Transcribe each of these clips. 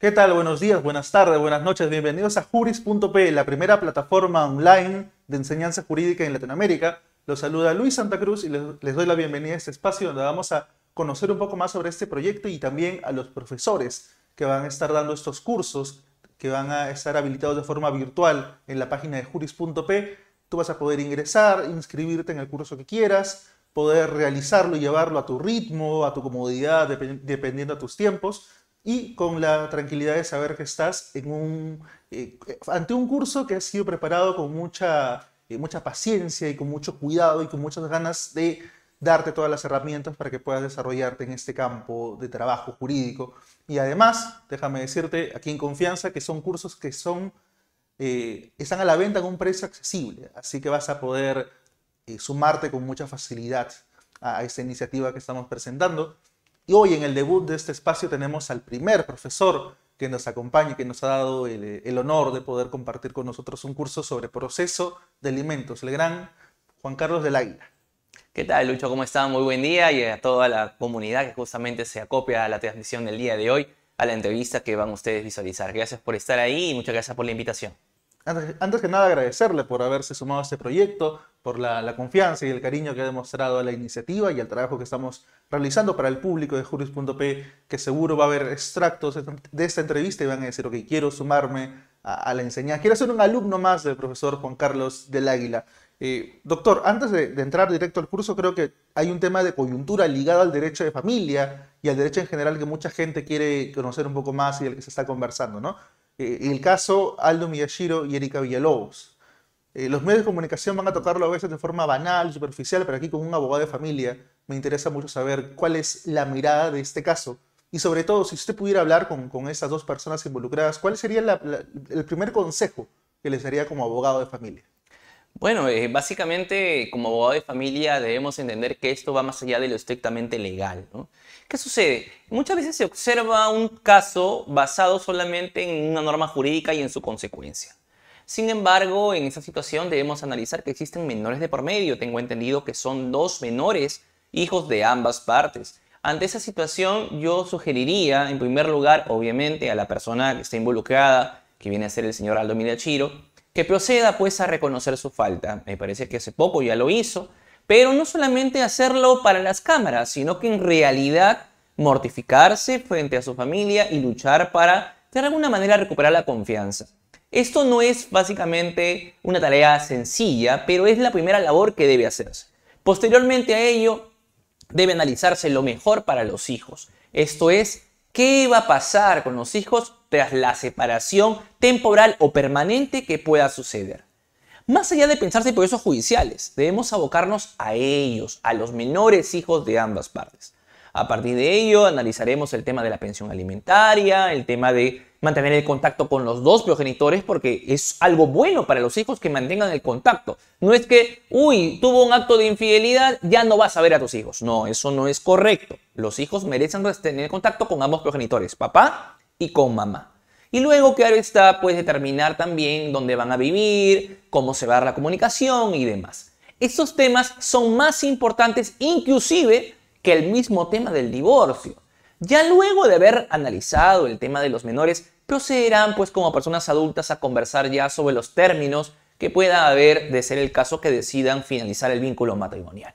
¿Qué tal? Buenos días, buenas tardes, buenas noches. Bienvenidos a juris.p, la primera plataforma online de enseñanza jurídica en Latinoamérica. Los saluda Luis Santa Cruz y les, doy la bienvenida a este espacio donde vamos a conocer un poco más sobre este proyecto y también a los profesores que van a estar dando estos cursos que van a estar habilitados de forma virtual en la página de juris.p. Tú vas a poder ingresar, inscribirte en el curso que quieras, poder realizarlo y llevarlo a tu ritmo, a tu comodidad, dependiendo a tus tiempos y con la tranquilidad de saber que estás en un, eh, ante un curso que ha sido preparado con mucha, eh, mucha paciencia y con mucho cuidado y con muchas ganas de darte todas las herramientas para que puedas desarrollarte en este campo de trabajo jurídico. Y además, déjame decirte aquí en confianza que son cursos que son, eh, están a la venta con un precio accesible, así que vas a poder sumarte con mucha facilidad a esta iniciativa que estamos presentando. Y hoy en el debut de este espacio tenemos al primer profesor que nos acompaña que nos ha dado el, honor de poder compartir con nosotros un curso sobre proceso de alimentos, el gran Juan Carlos del Águila. ¿Qué tal, Lucho? ¿Cómo están? Muy buen día y a toda la comunidad que justamente se acopia a la transmisión del día de hoy, a la entrevista que van ustedes a visualizar. Gracias por estar ahí y muchas gracias por la invitación antes que nada agradecerle por haberse sumado a este proyecto, por la, confianza y el cariño que ha demostrado a la iniciativa y al trabajo que estamos realizando para el público de Juris.p, que seguro va a haber extractos de esta entrevista y van a decir, ok, quiero sumarme a, la enseñanza, quiero ser un alumno más del profesor Juan Carlos del Águila. Eh, doctor, antes de, de, entrar directo al curso, creo que hay un tema de coyuntura ligado al derecho de familia y al derecho en general que mucha gente quiere conocer un poco más y del que se está conversando, ¿no? Eh, el caso Aldo Miyashiro y Erika Villalobos. Eh, los medios de comunicación van a tocarlo a veces de forma banal, superficial, pero aquí con un abogado de familia me interesa mucho saber cuál es la mirada de este caso. Y sobre todo, si usted pudiera hablar con, esas dos personas involucradas, ¿cuál sería el primer consejo que les daría como abogado de familia? Bueno, eh, básicamente como abogado de familia debemos entender que esto va más allá de lo estrictamente legal. ¿no? ¿Qué sucede? Muchas veces se observa un caso basado solamente en una norma jurídica y en su consecuencia. Sin embargo, en esta situación debemos analizar que existen menores de por medio. Tengo entendido que son dos menores, hijos de ambas partes. Ante esa situación, yo sugeriría, en primer lugar, obviamente, a la persona que está involucrada, que viene a ser el señor Aldo Mirachiro, que proceda pues a reconocer su falta. Me parece que hace poco ya lo hizo, pero no solamente hacerlo para las cámaras, sino que en realidad mortificarse frente a su familia y luchar para de alguna manera recuperar la confianza. Esto no es básicamente una tarea sencilla, pero es la primera labor que debe hacerse. Posteriormente a ello, debe analizarse lo mejor para los hijos. Esto es, ¿qué va a pasar con los hijos tras la separación temporal o permanente que pueda suceder? Más allá de pensarse procesos judiciales, debemos abocarnos a ellos, a los menores hijos de ambas partes. A partir de ello, analizaremos el tema de la pensión alimentaria, el tema de mantener el contacto con los dos progenitores, porque es algo bueno para los hijos que mantengan el contacto. No es que, uy, tuvo un acto de infidelidad, ya no vas a ver a tus hijos. No, eso no es correcto. Los hijos merecen tener contacto con ambos progenitores, papá y con mamá. Y luego, claro está, pues determinar también dónde van a vivir, cómo se va a dar la comunicación y demás. Estos temas son más importantes inclusive que el mismo tema del divorcio. Ya luego de haber analizado el tema de los menores, procederán pues como personas adultas a conversar ya sobre los términos que pueda haber de ser el caso que decidan finalizar el vínculo matrimonial.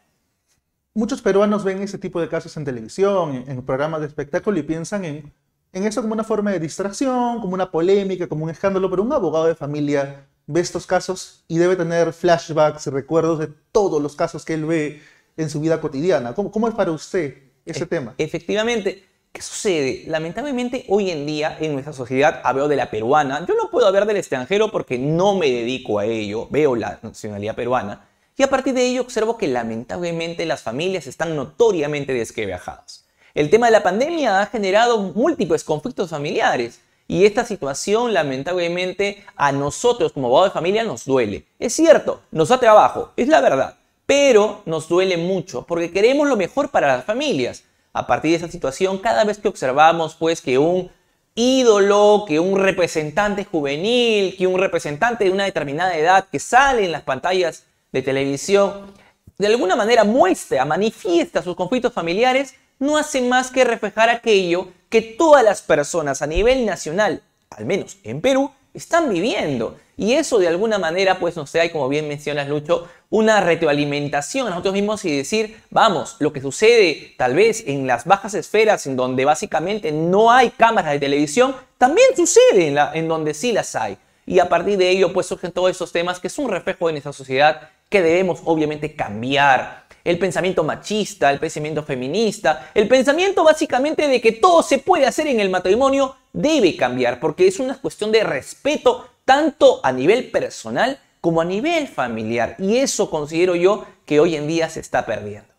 Muchos peruanos ven ese tipo de casos en televisión, en programas de espectáculo y piensan en en eso como una forma de distracción, como una polémica, como un escándalo, pero un abogado de familia ve estos casos y debe tener flashbacks, recuerdos de todos los casos que él ve en su vida cotidiana. ¿Cómo, es para usted ese e, tema? Efectivamente, ¿qué sucede? Lamentablemente hoy en día en nuestra sociedad hablo de la peruana, yo no puedo hablar del extranjero porque no me dedico a ello, veo la nacionalidad peruana, y a partir de ello observo que lamentablemente las familias están notoriamente desquebrajadas. El tema de la pandemia ha generado múltiples conflictos familiares y esta situación lamentablemente a nosotros como abogados de familia nos duele. Es cierto, nos da trabajo, es la verdad, pero nos duele mucho porque queremos lo mejor para las familias. A partir de esa situación, cada vez que observamos pues que un ídolo, que un representante juvenil, que un representante de una determinada edad que sale en las pantallas de televisión, de alguna manera muestra, manifiesta sus conflictos familiares, no hace más que reflejar aquello que todas las personas a nivel nacional, al menos en Perú, están viviendo. Y eso de alguna manera, pues no sé, hay como bien mencionas Lucho, una retroalimentación a nosotros mismos y decir, vamos, lo que sucede tal vez en las bajas esferas, en donde básicamente no hay cámaras de televisión, también sucede en, en donde sí las hay. Y a partir de ello, pues surgen todos esos temas que es un reflejo de nuestra sociedad que debemos obviamente cambiar, el pensamiento machista, el pensamiento feminista, el pensamiento básicamente de que todo se puede hacer en el matrimonio debe cambiar, porque es una cuestión de respeto tanto a nivel personal como a nivel familiar. Y eso considero yo que hoy en día se está perdiendo.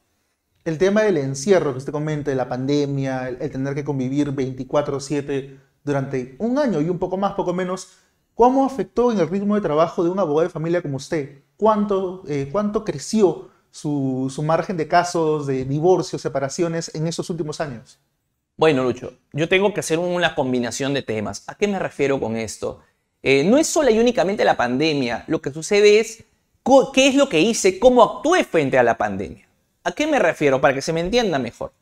El tema del encierro que usted comenta, de la pandemia, el, tener que convivir 24/7 durante un año y un poco más, poco menos, ¿cómo afectó en el ritmo de trabajo de un abogado de familia como usted? ¿Cuánto, eh, cuánto creció su, margen de casos de divorcios, separaciones en estos últimos años? Bueno, Lucho, yo tengo que hacer una combinación de temas. ¿A qué me refiero con esto? Eh, no es sola y únicamente la pandemia. Lo que sucede es qué es lo que hice, cómo actué frente a la pandemia. ¿A qué me refiero? Para que se me entienda mejor.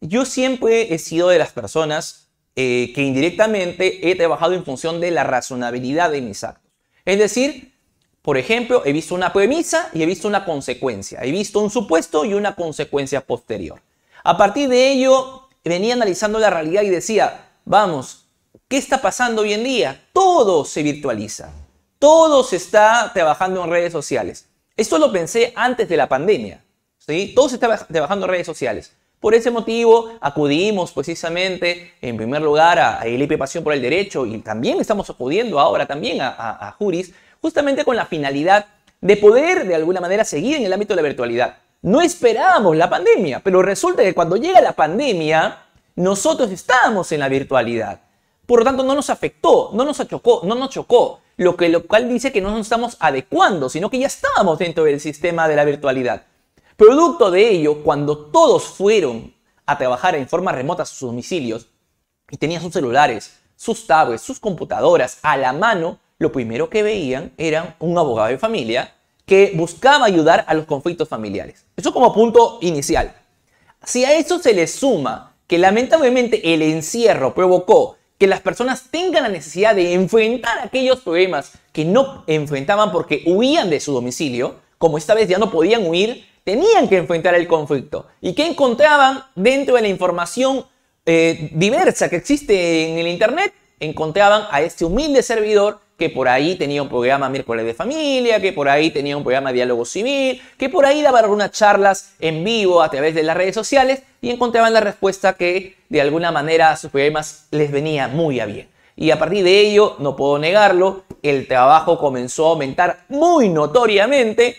Yo siempre he sido de las personas eh, que indirectamente he trabajado en función de la razonabilidad de mis actos. Es decir, por ejemplo, he visto una premisa y he visto una consecuencia. He visto un supuesto y una consecuencia posterior. A partir de ello, venía analizando la realidad y decía, vamos, ¿qué está pasando hoy en día? Todo se virtualiza. Todo se está trabajando en redes sociales. Esto lo pensé antes de la pandemia. ¿sí? Todo se está trabajando en redes sociales. Por ese motivo acudimos precisamente en primer lugar a, Felipe Pasión por el Derecho y también estamos acudiendo ahora también a Juris justamente con la finalidad de poder de alguna manera seguir en el ámbito de la virtualidad. No esperábamos la pandemia, pero resulta que cuando llega la pandemia, nosotros estábamos en la virtualidad. Por lo tanto, no nos afectó, no nos achocó, no nos chocó, lo, que, lo cual dice que no nos estamos adecuando, sino que ya estábamos dentro del sistema de la virtualidad. Producto de ello, cuando todos fueron a trabajar en forma remota a sus domicilios y tenían sus celulares, sus tablets, sus computadoras a la mano, lo primero que veían era un abogado de familia que buscaba ayudar a los conflictos familiares. Eso como punto inicial. Si a eso se le suma que lamentablemente el encierro provocó que las personas tengan la necesidad de enfrentar aquellos problemas que no enfrentaban porque huían de su domicilio, como esta vez ya no podían huir, tenían que enfrentar el conflicto. ¿Y qué encontraban dentro de la información eh, diversa que existe en el Internet? Encontraban a este humilde servidor que por ahí tenía un programa miércoles de familia, que por ahí tenía un programa diálogo civil, que por ahí daban algunas charlas en vivo a través de las redes sociales y encontraban la respuesta que de alguna manera a sus problemas les venía muy a bien. Y a partir de ello, no puedo negarlo, el trabajo comenzó a aumentar muy notoriamente,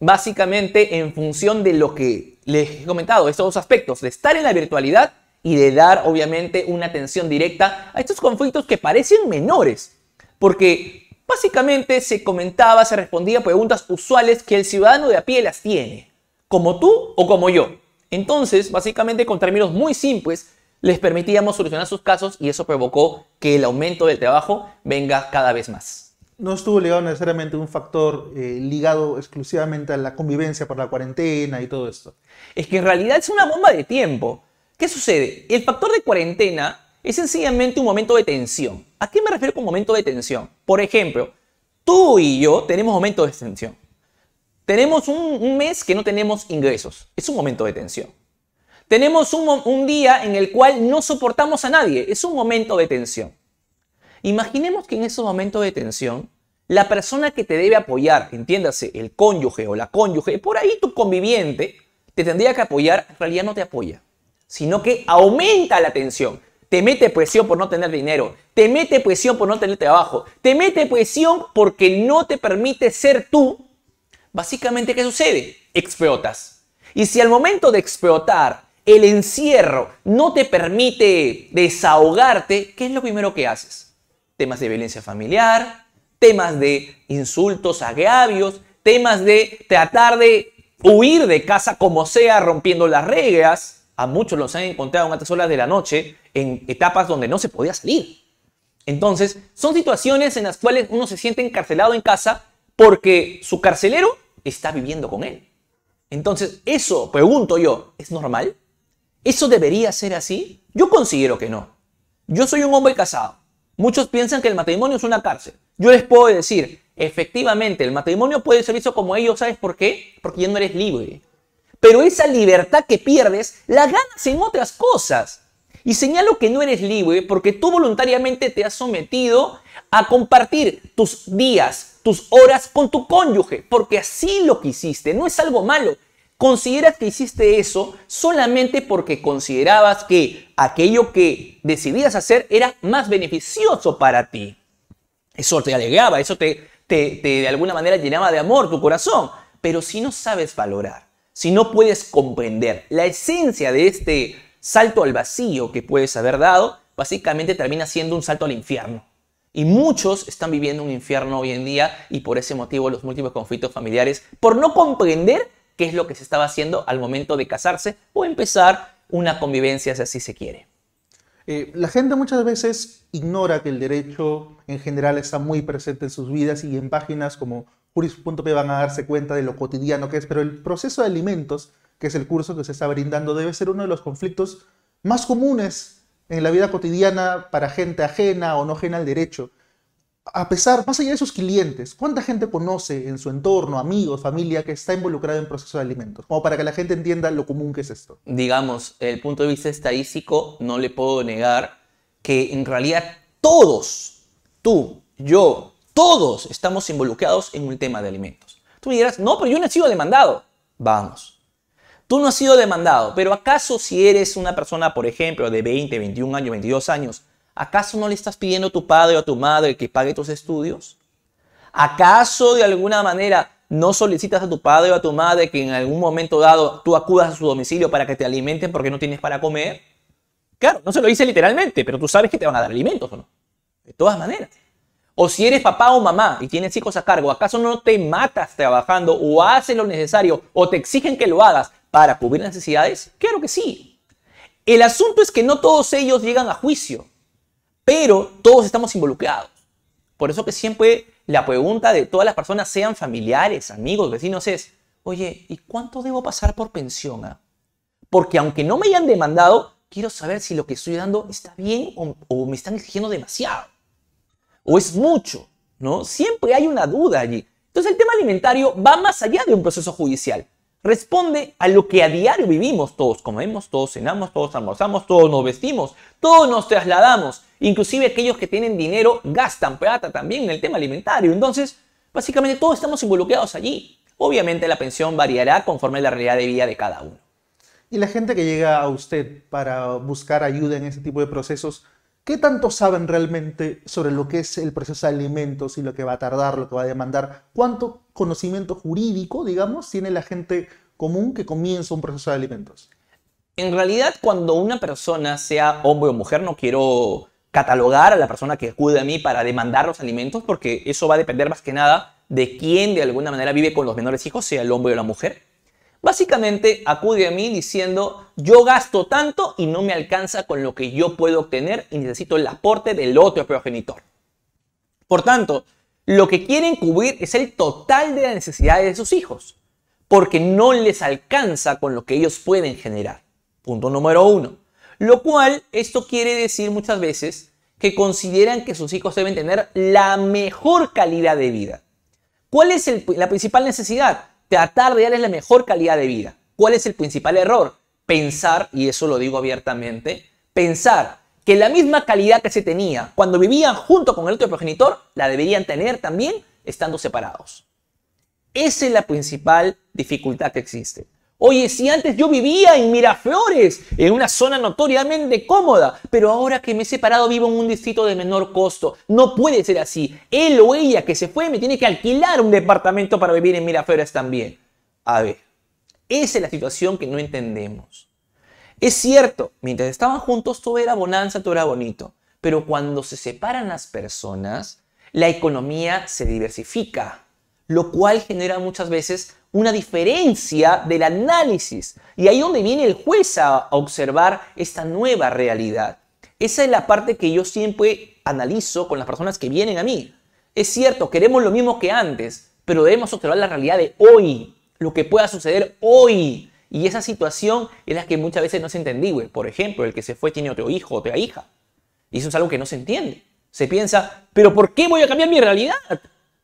básicamente en función de lo que les he comentado, estos dos aspectos, de estar en la virtualidad y de dar obviamente una atención directa a estos conflictos que parecen menores, porque básicamente se comentaba, se respondía preguntas usuales que el ciudadano de a pie las tiene, como tú o como yo. Entonces, básicamente con términos muy simples, les permitíamos solucionar sus casos y eso provocó que el aumento del trabajo venga cada vez más. No estuvo ligado necesariamente a un factor eh, ligado exclusivamente a la convivencia por la cuarentena y todo esto. Es que en realidad es una bomba de tiempo. ¿Qué sucede? El factor de cuarentena es sencillamente un momento de tensión. ¿A qué me refiero con momento de tensión? Por ejemplo, tú y yo tenemos momentos de tensión. Tenemos un, mes que no tenemos ingresos. Es un momento de tensión. Tenemos un, un día en el cual no soportamos a nadie. Es un momento de tensión. Imaginemos que en esos momentos de tensión la persona que te debe apoyar, entiéndase, el cónyuge o la cónyuge, por ahí tu conviviente, te tendría que apoyar, en realidad no te apoya, sino que aumenta la tensión te mete presión por no tener dinero, te mete presión por no tener trabajo, te mete presión porque no te permite ser tú, básicamente, ¿qué sucede? Explotas. Y si al momento de explotar el encierro no te permite desahogarte, ¿qué es lo primero que haces? Temas de violencia familiar, temas de insultos, agravios, temas de tratar de huir de casa como sea, rompiendo las reglas, a muchos los han encontrado en altas horas de la noche, en etapas donde no se podía salir. Entonces, son situaciones en las cuales uno se siente encarcelado en casa porque su carcelero está viviendo con él. Entonces, eso, pregunto yo, ¿es normal? ¿Eso debería ser así? Yo considero que no. Yo soy un hombre casado. Muchos piensan que el matrimonio es una cárcel. Yo les puedo decir, efectivamente, el matrimonio puede ser visto como ellos, ¿sabes por qué? Porque ya no eres libre pero esa libertad que pierdes la ganas en otras cosas. Y señalo que no eres libre porque tú voluntariamente te has sometido a compartir tus días, tus horas con tu cónyuge, porque así lo que hiciste no es algo malo. Consideras que hiciste eso solamente porque considerabas que aquello que decidías hacer era más beneficioso para ti. Eso te alegraba, eso te de alguna manera llenaba de amor tu corazón, pero si no sabes valorar si no puedes comprender la esencia de este salto al vacío que puedes haber dado, básicamente termina siendo un salto al infierno. Y muchos están viviendo un infierno hoy en día y por ese motivo los múltiples conflictos familiares, por no comprender qué es lo que se estaba haciendo al momento de casarse o empezar una convivencia si así se quiere. Eh, la gente muchas veces ignora que el derecho en general está muy presente en sus vidas y en páginas como Curis.p van a darse cuenta de lo cotidiano que es, pero el proceso de alimentos, que es el curso que se está brindando, debe ser uno de los conflictos más comunes en la vida cotidiana para gente ajena o no ajena al derecho. A pesar, más allá de sus clientes, ¿cuánta gente conoce en su entorno, amigos, familia, que está involucrada en procesos de alimentos? O para que la gente entienda lo común que es esto. Digamos, el punto de vista estadístico, no le puedo negar que en realidad todos, tú, yo, todos estamos involucrados en un tema de alimentos. Tú me dirás, no, pero yo no he sido demandado. Vamos. Tú no has sido demandado, pero ¿acaso si eres una persona, por ejemplo, de 20, 21 años, 22 años, ¿acaso no le estás pidiendo a tu padre o a tu madre que pague tus estudios? ¿Acaso de alguna manera no solicitas a tu padre o a tu madre que en algún momento dado tú acudas a su domicilio para que te alimenten porque no tienes para comer? Claro, no se lo dice literalmente, pero tú sabes que te van a dar alimentos o no. De todas maneras. O si eres papá o mamá y tienes hijos a cargo, ¿acaso no te matas trabajando o haces lo necesario o te exigen que lo hagas para cubrir necesidades? Claro que sí. El asunto es que no todos ellos llegan a juicio, pero todos estamos involucrados. Por eso que siempre la pregunta de todas las personas, sean familiares, amigos, vecinos, es, oye, ¿y cuánto debo pasar por pensión? Ah? Porque aunque no me hayan demandado, quiero saber si lo que estoy dando está bien o me están exigiendo demasiado o es mucho, ¿no? Siempre hay una duda allí. Entonces el tema alimentario va más allá de un proceso judicial. Responde a lo que a diario vivimos todos, comemos todos, cenamos todos, almorzamos todos, nos vestimos, todos nos trasladamos. Inclusive aquellos que tienen dinero gastan plata también en el tema alimentario. Entonces, básicamente todos estamos involucrados allí. Obviamente la pensión variará conforme la realidad de vida de cada uno. Y la gente que llega a usted para buscar ayuda en ese tipo de procesos, ¿Qué tanto saben realmente sobre lo que es el proceso de alimentos y lo que va a tardar, lo que va a demandar? ¿Cuánto conocimiento jurídico, digamos, tiene la gente común que comienza un proceso de alimentos? En realidad, cuando una persona, sea hombre o mujer, no quiero catalogar a la persona que acude a mí para demandar los alimentos, porque eso va a depender más que nada de quién de alguna manera vive con los menores hijos, sea el hombre o la mujer. Básicamente acude a mí diciendo, yo gasto tanto y no me alcanza con lo que yo puedo obtener y necesito el aporte del otro progenitor. Por tanto, lo que quieren cubrir es el total de las necesidades de sus hijos, porque no les alcanza con lo que ellos pueden generar. Punto número uno. Lo cual, esto quiere decir muchas veces que consideran que sus hijos deben tener la mejor calidad de vida. ¿Cuál es la principal necesidad? tratar de darles la mejor calidad de vida. ¿Cuál es el principal error? Pensar, y eso lo digo abiertamente, pensar que la misma calidad que se tenía cuando vivían junto con el otro progenitor, la deberían tener también estando separados. Esa es la principal dificultad que existe. Oye, si antes yo vivía en Miraflores, en una zona notoriamente cómoda, pero ahora que me he separado vivo en un distrito de menor costo. No puede ser así. Él o ella que se fue me tiene que alquilar un departamento para vivir en Miraflores también. A ver, esa es la situación que no entendemos. Es cierto, mientras estaban juntos todo era bonanza, todo era bonito, pero cuando se separan las personas, la economía se diversifica lo cual genera muchas veces una diferencia del análisis. Y ahí donde viene el juez a observar esta nueva realidad. Esa es la parte que yo siempre analizo con las personas que vienen a mí. Es cierto, queremos lo mismo que antes, pero debemos observar la realidad de hoy, lo que pueda suceder hoy. Y esa situación es la que muchas veces no se entiende. Por ejemplo, el que se fue tiene otro hijo, otra hija. Y eso es algo que no se entiende. Se piensa, pero ¿por qué voy a cambiar mi realidad?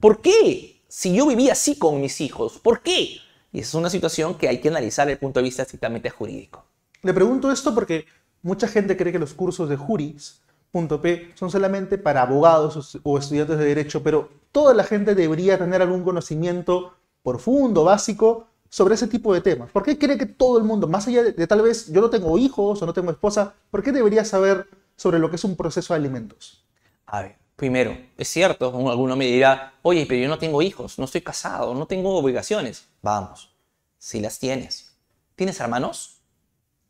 ¿Por qué? si yo vivía así con mis hijos? ¿Por qué? Y esa es una situación que hay que analizar desde el punto de vista estrictamente jurídico. Le pregunto esto porque mucha gente cree que los cursos de juris.p son solamente para abogados o estudiantes de derecho, pero toda la gente debería tener algún conocimiento profundo, básico, sobre ese tipo de temas. ¿Por qué cree que todo el mundo, más allá de, de tal vez yo no tengo hijos o no tengo esposa, ¿por qué debería saber sobre lo que es un proceso de alimentos? A ver, primero. Es cierto, alguno me dirá, oye, pero yo no tengo hijos, no estoy casado, no tengo obligaciones. Vamos, si las tienes. ¿Tienes hermanos?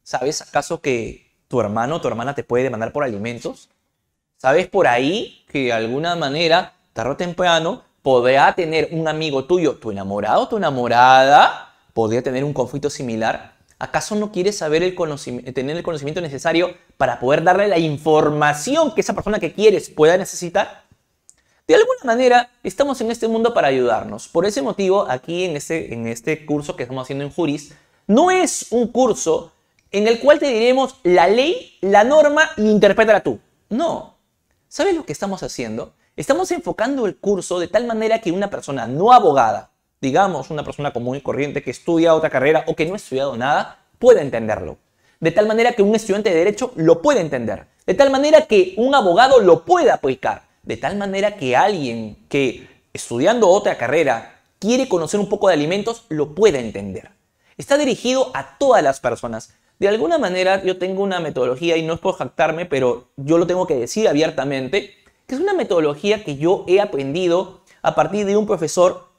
¿Sabes acaso que tu hermano o tu hermana te puede demandar por alimentos? ¿Sabes por ahí que de alguna manera, tarde o temprano, podrá tener un amigo tuyo, tu enamorado tu enamorada, podría tener un conflicto similar? ¿Acaso no quieres saber el tener el conocimiento necesario para poder darle la información que esa persona que quieres pueda necesitar? De alguna manera, estamos en este mundo para ayudarnos. Por ese motivo, aquí en este, en este curso que estamos haciendo en Juris, no es un curso en el cual te diremos la ley, la norma y interpreta interprétala tú. No. ¿Sabes lo que estamos haciendo? Estamos enfocando el curso de tal manera que una persona no abogada, digamos, una persona común y corriente que estudia otra carrera o que no ha estudiado nada, pueda entenderlo. De tal manera que un estudiante de derecho lo pueda entender. De tal manera que un abogado lo pueda aplicar. De tal manera que alguien que estudiando otra carrera quiere conocer un poco de alimentos lo pueda entender. Está dirigido a todas las personas. De alguna manera yo tengo una metodología y no puedo jactarme, pero yo lo tengo que decir abiertamente, que es una metodología que yo he aprendido a partir de un profesor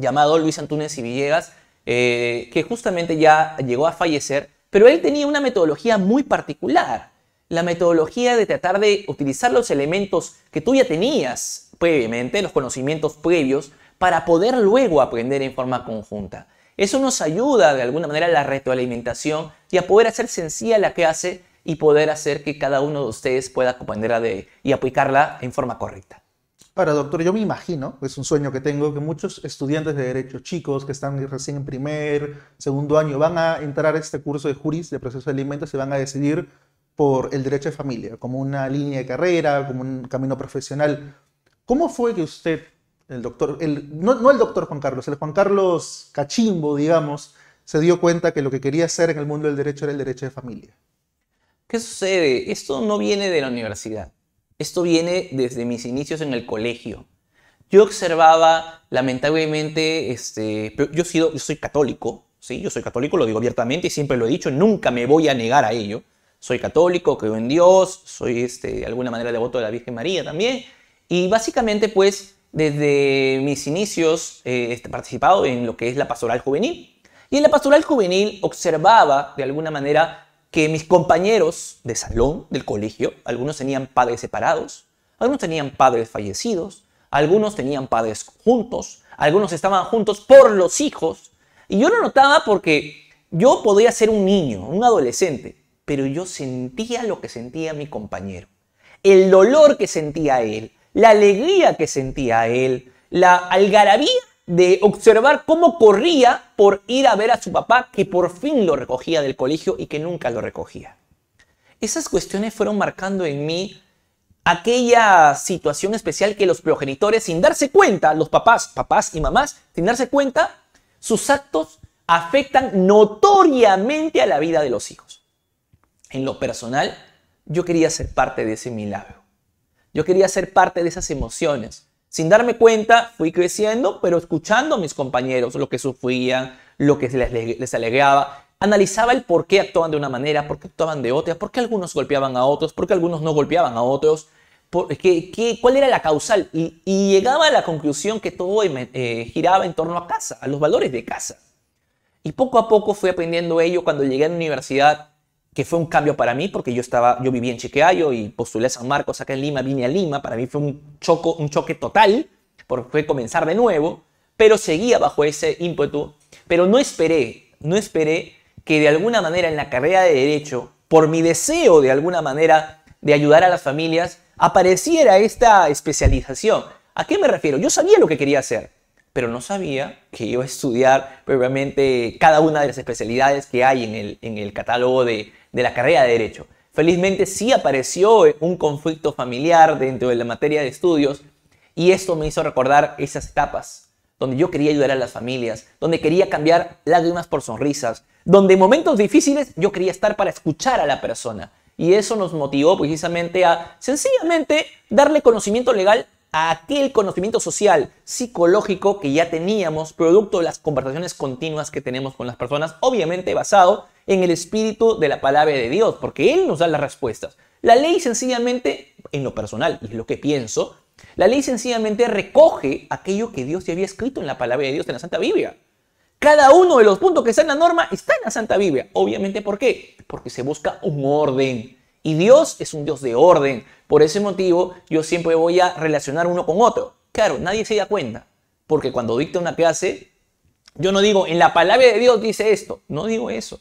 llamado Luis Antúnez y Villegas, eh, que justamente ya llegó a fallecer, pero él tenía una metodología muy particular. La metodología de tratar de utilizar los elementos que tú ya tenías previamente, los conocimientos previos, para poder luego aprender en forma conjunta. Eso nos ayuda de alguna manera a la retroalimentación y a poder hacer sencilla la clase y poder hacer que cada uno de ustedes pueda comprenderla y aplicarla en forma correcta. Para doctor, yo me imagino, es un sueño que tengo, que muchos estudiantes de derecho, chicos que están recién en primer, segundo año, van a entrar a este curso de juris, de proceso de alimentos, y van a decidir por el derecho de familia, como una línea de carrera, como un camino profesional. ¿Cómo fue que usted, el doctor, el, no, no el doctor Juan Carlos, el Juan Carlos Cachimbo, digamos, se dio cuenta que lo que quería hacer en el mundo del derecho era el derecho de familia? ¿Qué sucede? Esto no viene de la universidad. Esto viene desde mis inicios en el colegio. Yo observaba, lamentablemente, este, yo, soy católico, ¿sí? yo soy católico, lo digo abiertamente y siempre lo he dicho, nunca me voy a negar a ello. Soy católico, creo en Dios, soy este, de alguna manera devoto de la Virgen María también. Y básicamente, pues, desde mis inicios eh, he participado en lo que es la pastoral juvenil. Y en la pastoral juvenil observaba, de alguna manera, que mis compañeros de salón del colegio, algunos tenían padres separados, algunos tenían padres fallecidos, algunos tenían padres juntos, algunos estaban juntos por los hijos. Y yo lo notaba porque yo podía ser un niño, un adolescente, pero yo sentía lo que sentía mi compañero. El dolor que sentía él, la alegría que sentía él, la algarabía de observar cómo corría por ir a ver a su papá que por fin lo recogía del colegio y que nunca lo recogía. Esas cuestiones fueron marcando en mí aquella situación especial que los progenitores, sin darse cuenta, los papás, papás y mamás, sin darse cuenta, sus actos afectan notoriamente a la vida de los hijos. En lo personal, yo quería ser parte de ese milagro. Yo quería ser parte de esas emociones. Sin darme cuenta, fui creciendo, pero escuchando a mis compañeros, lo que sufrían, lo que les, les alegraba. Analizaba el por qué actuaban de una manera, por qué actuaban de otra, por qué algunos golpeaban a otros, por qué algunos no golpeaban a otros, qué, cuál era la causal. Y, llegaba a la conclusión que todo em, eh, giraba en torno a casa, a los valores de casa. Y poco a poco fui aprendiendo ello cuando llegué a la universidad que fue un cambio para mí porque yo estaba yo vivía en Chiqueayo y postulé a San Marcos acá en Lima, vine a Lima, para mí fue un choco, un choque total, porque fue comenzar de nuevo, pero seguía bajo ese ímpetu, pero no esperé, no esperé que de alguna manera en la carrera de derecho, por mi deseo de alguna manera de ayudar a las familias, apareciera esta especialización. ¿A qué me refiero? Yo sabía lo que quería hacer, pero no sabía que iba a estudiar previamente cada una de las especialidades que hay en el, en el catálogo de, de la carrera de Derecho. Felizmente sí apareció un conflicto familiar dentro de la materia de estudios y esto me hizo recordar esas etapas donde yo quería ayudar a las familias, donde quería cambiar lágrimas por sonrisas, donde en momentos difíciles yo quería estar para escuchar a la persona. Y eso nos motivó precisamente a sencillamente darle conocimiento legal aquel conocimiento social, psicológico que ya teníamos, producto de las conversaciones continuas que tenemos con las personas, obviamente basado en el espíritu de la palabra de Dios, porque Él nos da las respuestas. La ley sencillamente, en lo personal, es lo que pienso, la ley sencillamente recoge aquello que Dios ya había escrito en la palabra de Dios en la Santa Biblia. Cada uno de los puntos que está en la norma está en la Santa Biblia. Obviamente, ¿por qué? Porque se busca un orden, y Dios es un Dios de orden. Por ese motivo, yo siempre voy a relacionar uno con otro. Claro, nadie se da cuenta. Porque cuando dicta una clase, yo no digo, en la palabra de Dios dice esto. No digo eso.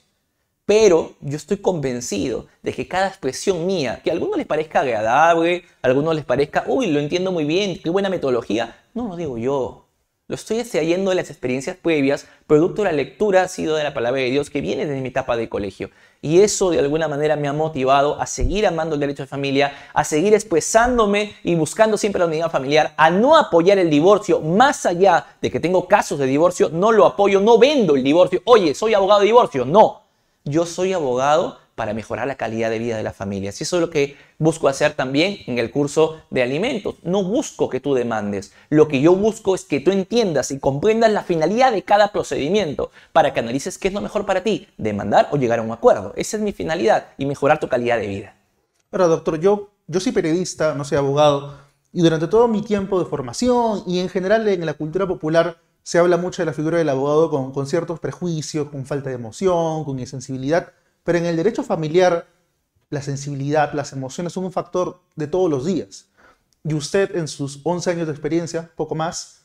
Pero yo estoy convencido de que cada expresión mía, que a algunos les parezca agradable, a algunos les parezca, uy, lo entiendo muy bien, qué buena metodología, no lo digo yo. Lo estoy extrayendo de las experiencias previas, producto de la lectura, ha sido de la palabra de Dios que viene desde mi etapa de colegio. Y eso de alguna manera me ha motivado a seguir amando el derecho de familia, a seguir expresándome y buscando siempre la unidad familiar, a no apoyar el divorcio, más allá de que tengo casos de divorcio, no lo apoyo, no vendo el divorcio. Oye, soy abogado de divorcio. No, yo soy abogado para mejorar la calidad de vida de las familias. Y eso es lo que busco hacer también en el curso de alimentos. No busco que tú demandes, lo que yo busco es que tú entiendas y comprendas la finalidad de cada procedimiento para que analices qué es lo mejor para ti, demandar o llegar a un acuerdo. Esa es mi finalidad y mejorar tu calidad de vida. Pero doctor, yo, yo soy periodista, no soy abogado, y durante todo mi tiempo de formación y en general en la cultura popular, se habla mucho de la figura del abogado con, con ciertos prejuicios, con falta de emoción, con insensibilidad. Pero en el derecho familiar, la sensibilidad, las emociones son un factor de todos los días. Y usted en sus 11 años de experiencia, poco más,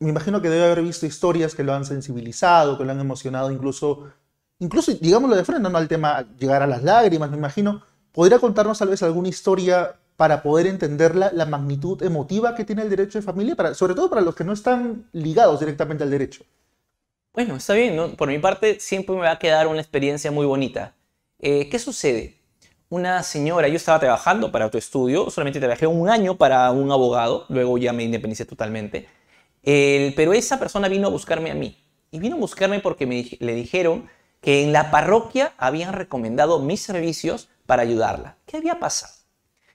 me imagino que debe haber visto historias que lo han sensibilizado, que lo han emocionado, incluso, incluso digámoslo de frente, no al tema llegar a las lágrimas, me imagino. ¿Podría contarnos tal vez alguna historia para poder entender la, magnitud emotiva que tiene el derecho de familia, para, sobre todo para los que no están ligados directamente al derecho? Bueno, está bien, Por mi parte siempre me va a quedar una experiencia muy bonita. Eh, ¿Qué sucede? Una señora, yo estaba trabajando para otro estudio, solamente trabajé un año para un abogado, luego ya me independicé totalmente. pero esa persona vino a buscarme a mí. Y vino a buscarme porque me, le dijeron que en la parroquia habían recomendado mis servicios para ayudarla. ¿Qué había pasado?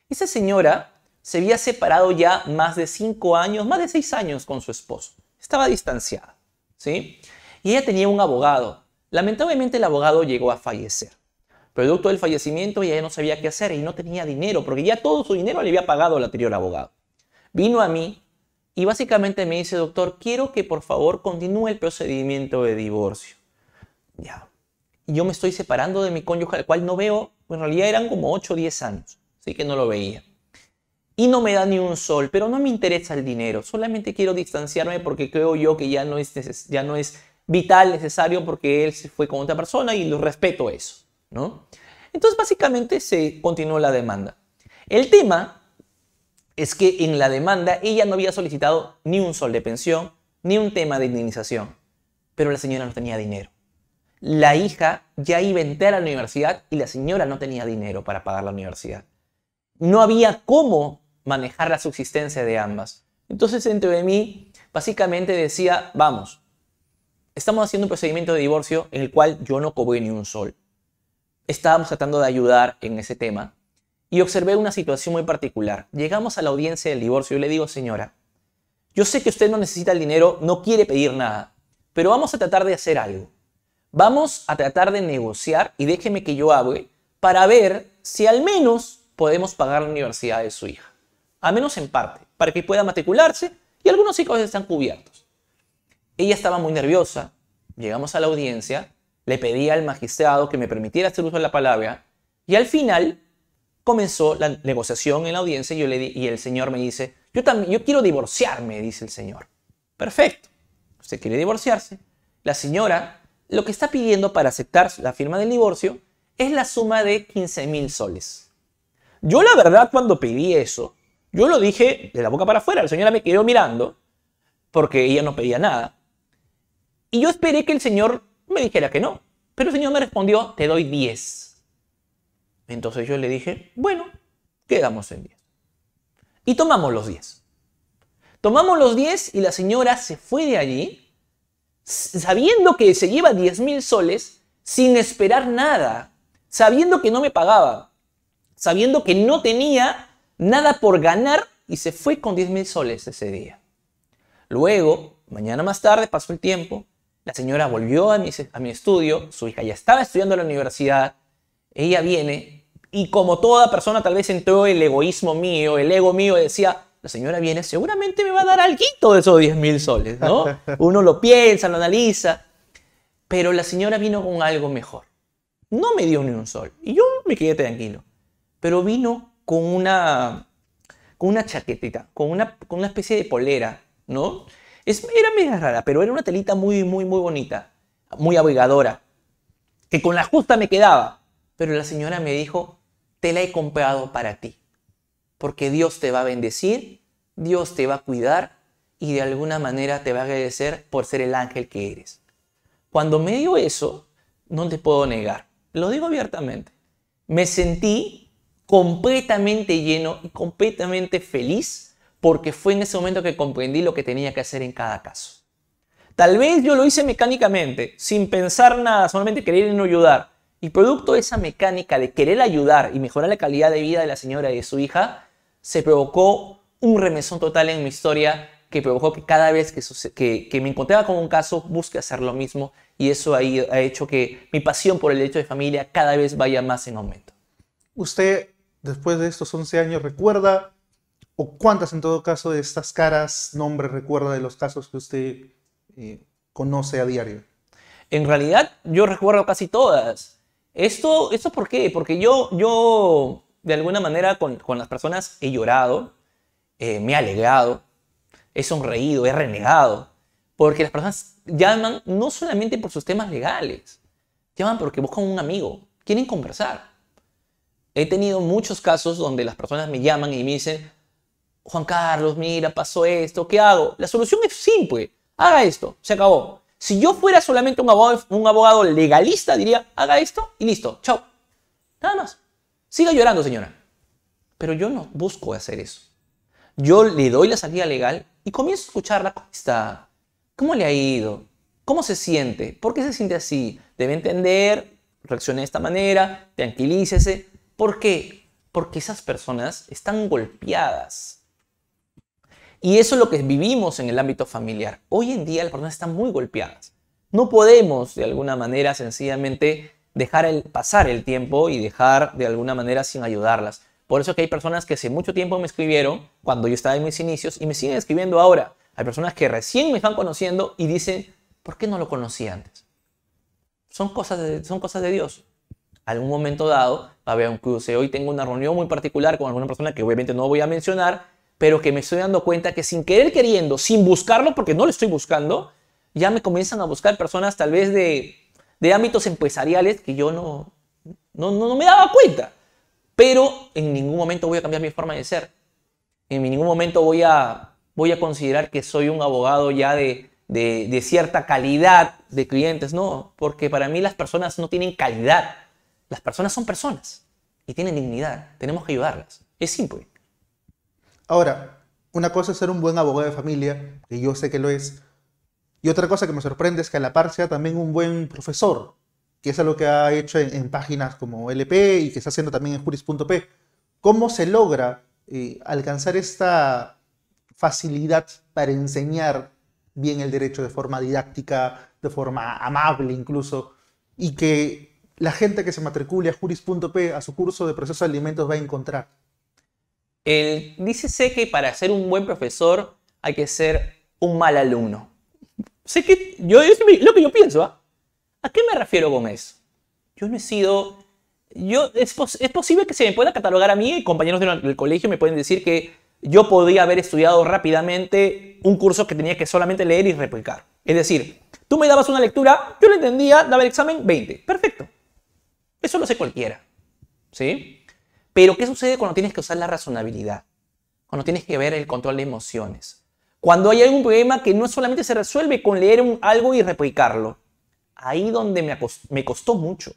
Esa señora se había separado ya más de cinco años, más de seis años con su esposo. Estaba distanciada, ¿sí? Y ella tenía un abogado. Lamentablemente el abogado llegó a fallecer producto del fallecimiento, ella ya no sabía qué hacer y no tenía dinero, porque ya todo su dinero le había pagado el anterior abogado. Vino a mí y básicamente me dice, doctor, quiero que por favor continúe el procedimiento de divorcio. Ya. Yo me estoy separando de mi cónyuge, al cual no veo, en realidad eran como 8 o 10 años, así que no lo veía. Y no me da ni un sol, pero no me interesa el dinero, solamente quiero distanciarme porque creo yo que ya no es, ya no es vital, necesario, porque él se fue con otra persona y lo respeto eso. ¿no? Entonces, básicamente se continuó la demanda. El tema es que en la demanda ella no había solicitado ni un sol de pensión, ni un tema de indemnización, pero la señora no tenía dinero. La hija ya iba a entrar a la universidad y la señora no tenía dinero para pagar la universidad. No había cómo manejar la subsistencia de ambas. Entonces, dentro de mí, básicamente decía, vamos, estamos haciendo un procedimiento de divorcio en el cual yo no cobré ni un sol estábamos tratando de ayudar en ese tema y observé una situación muy particular. Llegamos a la audiencia del divorcio y le digo, señora, yo sé que usted no necesita el dinero, no quiere pedir nada, pero vamos a tratar de hacer algo. Vamos a tratar de negociar y déjeme que yo hable para ver si al menos podemos pagar la universidad de su hija. Al menos en parte, para que pueda matricularse y algunos hijos están cubiertos. Ella estaba muy nerviosa. Llegamos a la audiencia le pedí al magistrado que me permitiera hacer uso de la palabra y al final comenzó la negociación en la audiencia y, yo le y el señor me dice, yo, también, yo quiero divorciarme, dice el señor. Perfecto, usted quiere divorciarse. La señora lo que está pidiendo para aceptar la firma del divorcio es la suma de 15 mil soles. Yo la verdad cuando pedí eso, yo lo dije de la boca para afuera, la señora me quedó mirando porque ella no pedía nada. Y yo esperé que el señor me dijera que no. Pero el señor me respondió, te doy 10. Entonces yo le dije, bueno, quedamos en 10. Y tomamos los 10. Tomamos los 10 y la señora se fue de allí sabiendo que se lleva 10 mil soles sin esperar nada, sabiendo que no me pagaba, sabiendo que no tenía nada por ganar y se fue con 10 mil soles ese día. Luego, mañana más tarde, pasó el tiempo, la señora volvió a mi, a mi estudio, su hija ya estaba estudiando en la universidad, ella viene y como toda persona tal vez entró el egoísmo mío, el ego mío decía, la señora viene, seguramente me va a dar algo de esos 10 mil soles, ¿no? Uno lo piensa, lo analiza, pero la señora vino con algo mejor. No me dio ni un sol y yo me quedé tranquilo, pero vino con una, con una chaquetita, con una, con una especie de polera, ¿no? Es, era media rara, pero era una telita muy, muy, muy bonita, muy abrigadora, que con la justa me quedaba. Pero la señora me dijo, te la he comprado para ti, porque Dios te va a bendecir, Dios te va a cuidar y de alguna manera te va a agradecer por ser el ángel que eres. Cuando me dio eso, no te puedo negar, lo digo abiertamente, me sentí completamente lleno y completamente feliz porque fue en ese momento que comprendí lo que tenía que hacer en cada caso. Tal vez yo lo hice mecánicamente, sin pensar nada, solamente querer no ayudar. Y producto de esa mecánica de querer ayudar y mejorar la calidad de vida de la señora y de su hija, se provocó un remesón total en mi historia que provocó que cada vez que, me encontraba con un caso busque hacer lo mismo y eso ha, ha hecho que mi pasión por el derecho de familia cada vez vaya más en aumento. Usted, después de estos 11 años, recuerda cuántas en todo caso de estas caras, nombres recuerda de los casos que usted eh, conoce a diario? En realidad yo recuerdo casi todas. ¿Esto, esto por qué? Porque yo, yo de alguna manera con, con las personas he llorado, eh, me he alegrado, he sonreído, he renegado, porque las personas llaman no solamente por sus temas legales, llaman porque buscan un amigo, quieren conversar. He tenido muchos casos donde las personas me llaman y me dicen, Juan Carlos, mira, pasó esto, ¿qué hago? La solución es simple, haga esto, se acabó. Si yo fuera solamente un abogado, legalista, diría, haga esto y listo, chao. Nada más. Siga llorando, señora. Pero yo no busco hacer eso. Yo le doy la salida legal y comienzo a escuchar la ¿Cómo le ha ido? ¿Cómo se siente? ¿Por qué se siente así? Debe entender, reaccione de esta manera, tranquilícese. ¿Por qué? Porque esas personas están golpeadas y eso es lo que vivimos en el ámbito familiar. Hoy en día las personas están muy golpeadas. No podemos de alguna manera sencillamente dejar el, pasar el tiempo y dejar de alguna manera sin ayudarlas. Por eso que hay personas que hace mucho tiempo me escribieron cuando yo estaba en mis inicios y me siguen escribiendo ahora. Hay personas que recién me están conociendo y dicen, ¿por qué no lo conocí antes? Son cosas de, son cosas de Dios. Algún momento dado, a hoy tengo una reunión muy particular con alguna persona que obviamente no voy a mencionar pero que me estoy dando cuenta que sin querer queriendo, sin buscarlo, porque no lo estoy buscando, ya me comienzan a buscar personas tal vez de, de ámbitos empresariales que yo no, no, no, me daba cuenta. Pero en ningún momento voy a cambiar mi forma de ser. En ningún momento voy a, voy a considerar que soy un abogado ya de, de, de, cierta calidad de clientes. No, porque para mí las personas no tienen calidad. Las personas son personas y tienen dignidad. Tenemos que ayudarlas. Es simple. Ahora, una cosa es ser un buen abogado de familia, que yo sé que lo es, y otra cosa que me sorprende es que a la par sea también un buen profesor, que es lo que ha hecho en, páginas como LP y que está haciendo también en juris.p. ¿Cómo se logra eh, alcanzar esta facilidad para enseñar bien el derecho de forma didáctica, de forma amable incluso, y que la gente que se matricule a juris.p a su curso de proceso de alimentos va a encontrar? El, sé que para ser un buen profesor hay que ser un mal alumno. Sé que yo es lo que yo pienso. ¿ah? ¿A qué me refiero con eso? Yo no he sido. Yo, es, es posible que se me pueda catalogar a mí, y compañeros del, del colegio me pueden decir que yo podía haber estudiado rápidamente un curso que tenía que solamente leer y replicar. Es decir, tú me dabas una lectura, yo la entendía, daba el examen 20. Perfecto. Eso lo sé cualquiera. ¿Sí? Pero ¿qué sucede cuando tienes que usar la razonabilidad? Cuando tienes que ver el control de emociones. Cuando hay algún problema que no solamente se resuelve con leer algo y replicarlo. Ahí donde me, costó mucho.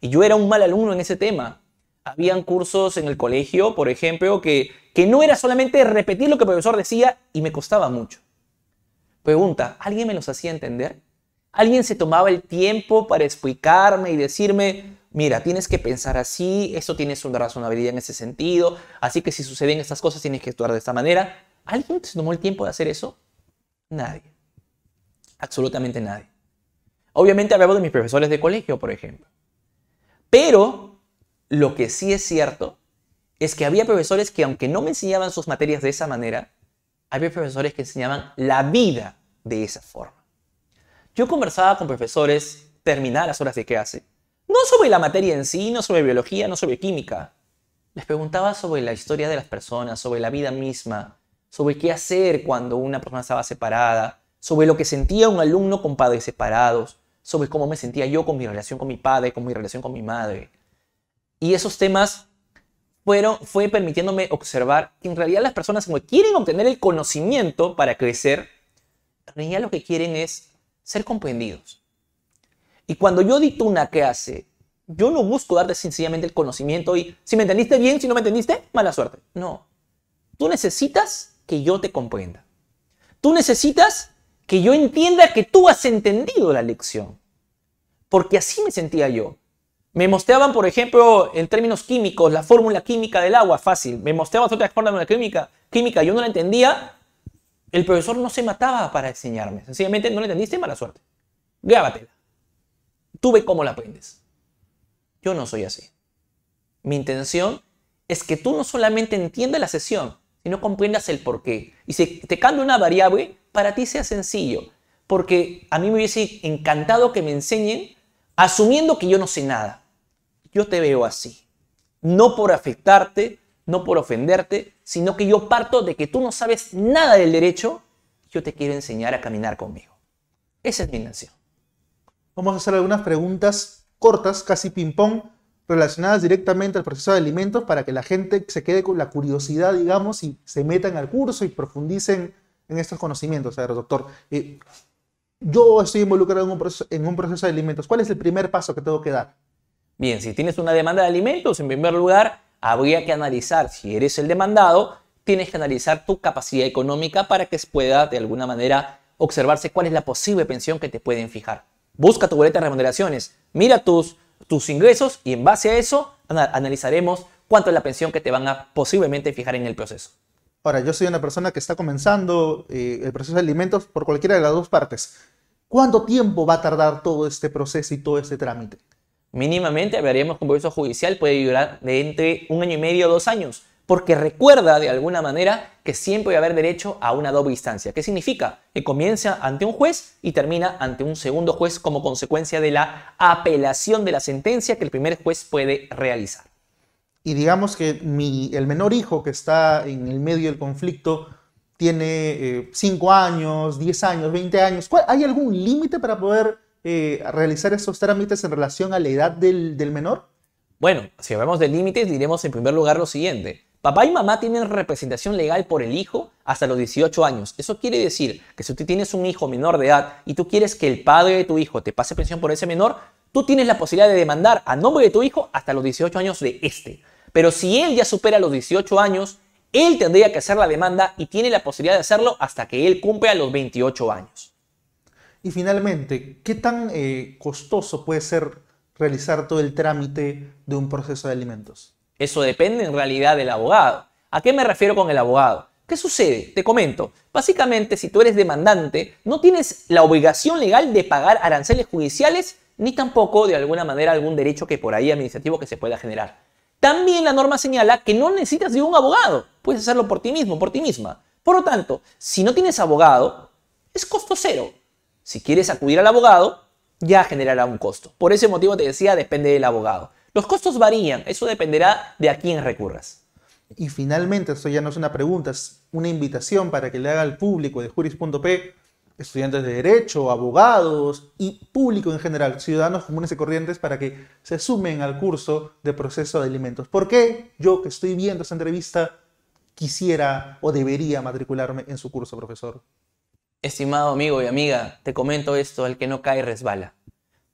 Y yo era un mal alumno en ese tema. Habían cursos en el colegio, por ejemplo, que, que no era solamente repetir lo que el profesor decía y me costaba mucho. Pregunta, ¿alguien me los hacía entender? ¿Alguien se tomaba el tiempo para explicarme y decirme, mira, tienes que pensar así, esto tienes una razonabilidad en ese sentido, así que si suceden estas cosas tienes que actuar de esta manera. ¿Alguien se tomó el tiempo de hacer eso? Nadie. Absolutamente nadie. Obviamente hablamos de mis profesores de colegio, por ejemplo. Pero lo que sí es cierto es que había profesores que aunque no me enseñaban sus materias de esa manera, había profesores que enseñaban la vida de esa forma. Yo conversaba con profesores terminadas las horas de clase no sobre la materia en sí, no sobre biología, no sobre química. Les preguntaba sobre la historia de las personas, sobre la vida misma, sobre qué hacer cuando una persona estaba separada, sobre lo que sentía un alumno con padres separados, sobre cómo me sentía yo con mi relación con mi padre, con mi relación con mi madre. Y esos temas fueron, fue permitiéndome observar que en realidad las personas como quieren obtener el conocimiento para crecer, en realidad lo que quieren es ser comprendidos. Y cuando yo dicto una clase, yo no busco darte sencillamente el conocimiento y si me entendiste bien, si no me entendiste, mala suerte. No. Tú necesitas que yo te comprenda. Tú necesitas que yo entienda que tú has entendido la lección. Porque así me sentía yo. Me mostraban, por ejemplo, en términos químicos, la fórmula química del agua, fácil. Me mostraban otra fórmula química, química, yo no la entendía. El profesor no se mataba para enseñarme. Sencillamente no la entendiste, mala suerte. Grábatela. Tú ve cómo la aprendes. Yo no soy así. Mi intención es que tú no solamente entiendas la sesión, sino comprendas el por qué. Y si te cambia una variable, para ti sea sencillo. Porque a mí me hubiese encantado que me enseñen asumiendo que yo no sé nada. Yo te veo así. No por afectarte, no por ofenderte, sino que yo parto de que tú no sabes nada del derecho, yo te quiero enseñar a caminar conmigo. Esa es mi intención vamos a hacer algunas preguntas cortas, casi ping-pong, relacionadas directamente al proceso de alimentos para que la gente se quede con la curiosidad, digamos, y se metan al curso y profundicen en estos conocimientos. A ver, doctor, eh, yo estoy involucrado en un, en un proceso de alimentos. ¿Cuál es el primer paso que tengo que dar? Bien, si tienes una demanda de alimentos, en primer lugar, habría que analizar, si eres el demandado, tienes que analizar tu capacidad económica para que pueda, de alguna manera, observarse cuál es la posible pensión que te pueden fijar. Busca tu boleta de remuneraciones, mira tus, tus ingresos y en base a eso analizaremos cuánto es la pensión que te van a posiblemente fijar en el proceso. Ahora, yo soy una persona que está comenzando eh, el proceso de alimentos por cualquiera de las dos partes. ¿Cuánto tiempo va a tardar todo este proceso y todo este trámite? Mínimamente, hablaríamos un proceso judicial, puede durar de entre un año y medio a dos años porque recuerda de alguna manera que siempre va a haber derecho a una doble instancia. ¿Qué significa? Que comienza ante un juez y termina ante un segundo juez como consecuencia de la apelación de la sentencia que el primer juez puede realizar. Y digamos que mi, el menor hijo que está en el medio del conflicto tiene 5 eh, años, 10 años, 20 años. ¿Hay algún límite para poder eh, realizar estos trámites en relación a la edad del menor? Bueno, si hablamos de límites, diremos en primer lugar lo siguiente. Papá y mamá tienen representación legal por el hijo hasta los 18 años. Eso quiere decir que si tú tienes un hijo menor de edad y tú quieres que el padre de tu hijo te pase pensión por ese menor, tú tienes la posibilidad de demandar a nombre de tu hijo hasta los 18 años de este. Pero si él ya supera los 18 años, él tendría que hacer la demanda y tiene la posibilidad de hacerlo hasta que él cumpla los 28 años. Y finalmente, ¿qué tan eh, costoso puede ser realizar todo el trámite de un proceso de alimentos? Eso depende en realidad del abogado. ¿A qué me refiero con el abogado? ¿Qué sucede? Te comento. Básicamente, si tú eres demandante, no tienes la obligación legal de pagar aranceles judiciales ni tampoco de alguna manera algún derecho que por ahí administrativo que se pueda generar. También la norma señala que no necesitas de un abogado, puedes hacerlo por ti mismo, por ti misma. Por lo tanto, si no tienes abogado, es costo cero. Si quieres acudir al abogado, ya generará un costo. Por ese motivo te decía, depende del abogado. Los costos varían, eso dependerá de a quién recurras. Y finalmente, esto ya no es una pregunta, es una invitación para que le haga al público de juris.p, estudiantes de derecho, abogados y público en general, ciudadanos comunes y corrientes, para que se sumen al curso de proceso de alimentos. ¿Por qué yo que estoy viendo esta entrevista quisiera o debería matricularme en su curso, profesor? Estimado amigo y amiga, te comento esto, al que no cae resbala.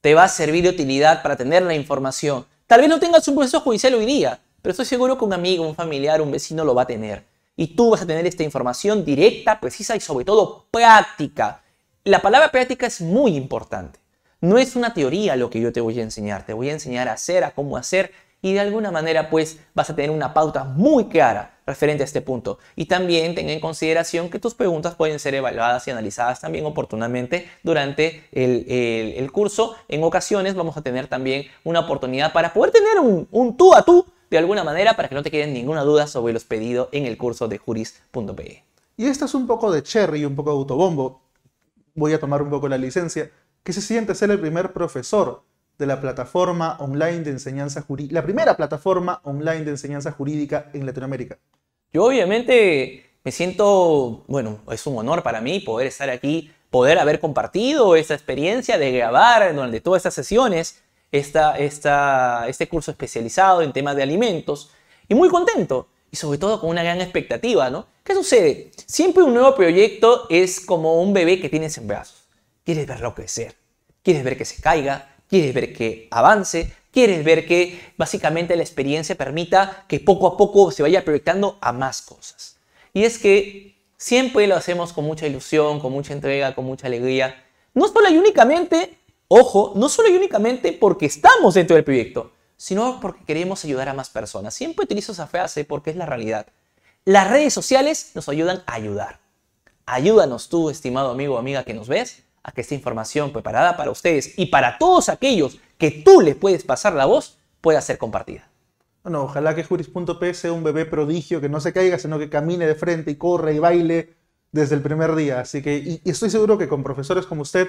Te va a servir de utilidad para tener la información, Tal vez no tengas un proceso judicial hoy día, pero estoy seguro que un amigo, un familiar, un vecino lo va a tener. Y tú vas a tener esta información directa, precisa y sobre todo práctica. La palabra práctica es muy importante. No es una teoría lo que yo te voy a enseñar, te voy a enseñar a hacer, a cómo hacer y de alguna manera pues vas a tener una pauta muy clara referente a este punto. Y también ten en consideración que tus preguntas pueden ser evaluadas y analizadas también oportunamente durante el, curso. En ocasiones vamos a tener también una oportunidad para poder tener un, un tú a tú de alguna manera para que no te queden ninguna duda sobre los pedidos en el curso de juris.pe. Y esto es un poco de cherry, y un poco de autobombo. Voy a tomar un poco la licencia. ¿Qué se siente ser el primer profesor de la plataforma online de enseñanza jurídica, la primera plataforma online de enseñanza jurídica en Latinoamérica. Yo obviamente me siento, bueno, es un honor para mí poder estar aquí, poder haber compartido esta experiencia de grabar durante todas estas sesiones esta, esta, este curso especializado en temas de alimentos y muy contento y sobre todo con una gran expectativa, ¿no? ¿Qué sucede? Siempre un nuevo proyecto es como un bebé que tienes en brazos. Quieres verlo crecer, quieres ver que se caiga, quieres ver que avance, quieres ver que básicamente la experiencia permita que poco a poco se vaya proyectando a más cosas. Y es que siempre lo hacemos con mucha ilusión, con mucha entrega, con mucha alegría. No solo y únicamente, ojo, no solo y únicamente porque estamos dentro del proyecto, sino porque queremos ayudar a más personas. Siempre utilizo esa frase porque es la realidad. Las redes sociales nos ayudan a ayudar. Ayúdanos tú, estimado amigo o amiga que nos ves, a que esta información preparada para ustedes y para todos aquellos que tú les puedes pasar la voz pueda ser compartida. Bueno, ojalá que Juris.p sea un bebé prodigio que no se caiga, sino que camine de frente y corre y baile desde el primer día. Así que, y, estoy seguro que con profesores como usted,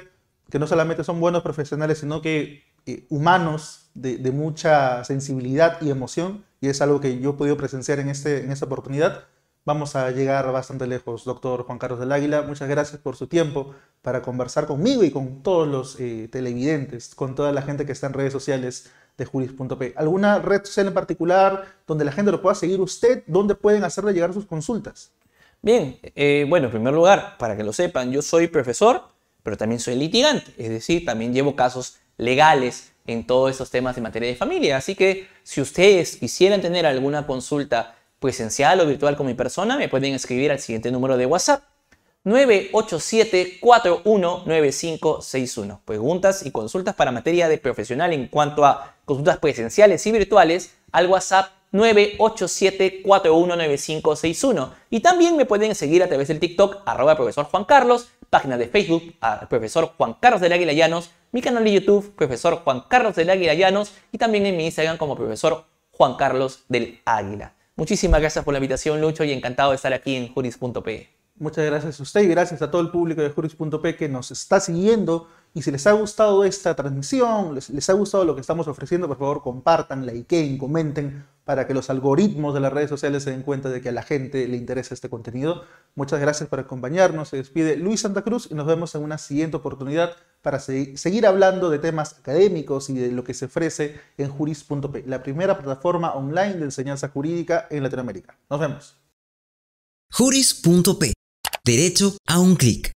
que no solamente son buenos profesionales, sino que eh, humanos de, mucha sensibilidad y emoción, y es algo que yo he podido presenciar en este, esta oportunidad, vamos a llegar bastante lejos. Doctor Juan Carlos del Águila, muchas gracias por su tiempo para conversar conmigo y con todos los eh, televidentes, con toda la gente que está en redes sociales de juris.p. ¿Alguna red social en particular donde la gente lo pueda seguir usted? ¿Dónde pueden hacerle llegar sus consultas? Bien, eh, bueno, en primer lugar, para que lo sepan, yo soy profesor, pero también soy litigante, es decir, también llevo casos legales en todos esos temas de materia de familia. Así que si ustedes quisieran tener alguna consulta presencial o virtual con mi persona, me pueden escribir al siguiente número de WhatsApp. 987-419561. Preguntas y consultas para materia de profesional en cuanto a consultas presenciales y virtuales al WhatsApp 987-419561. Y también me pueden seguir a través del TikTok arroba profesor Juan Carlos, página de Facebook profesor Juan Carlos del Águila Llanos, mi canal de YouTube profesor Juan Carlos del Águila Llanos y también en mi Instagram como profesor Juan Carlos del Águila. Muchísimas gracias por la invitación, Lucho, y encantado de estar aquí en juris.pe. Muchas gracias a usted y gracias a todo el público de juris.p que nos está siguiendo y si les ha gustado esta transmisión, les, ha gustado lo que estamos ofreciendo, por favor compartan, likeen, comenten para que los algoritmos de las redes sociales se den cuenta de que a la gente le interesa este contenido. Muchas gracias por acompañarnos. Se despide Luis Santa Cruz y nos vemos en una siguiente oportunidad para seguir hablando de temas académicos y de lo que se ofrece en juris.p, la primera plataforma online de enseñanza jurídica en Latinoamérica. Nos vemos. Juris.p. Derecho a un clic.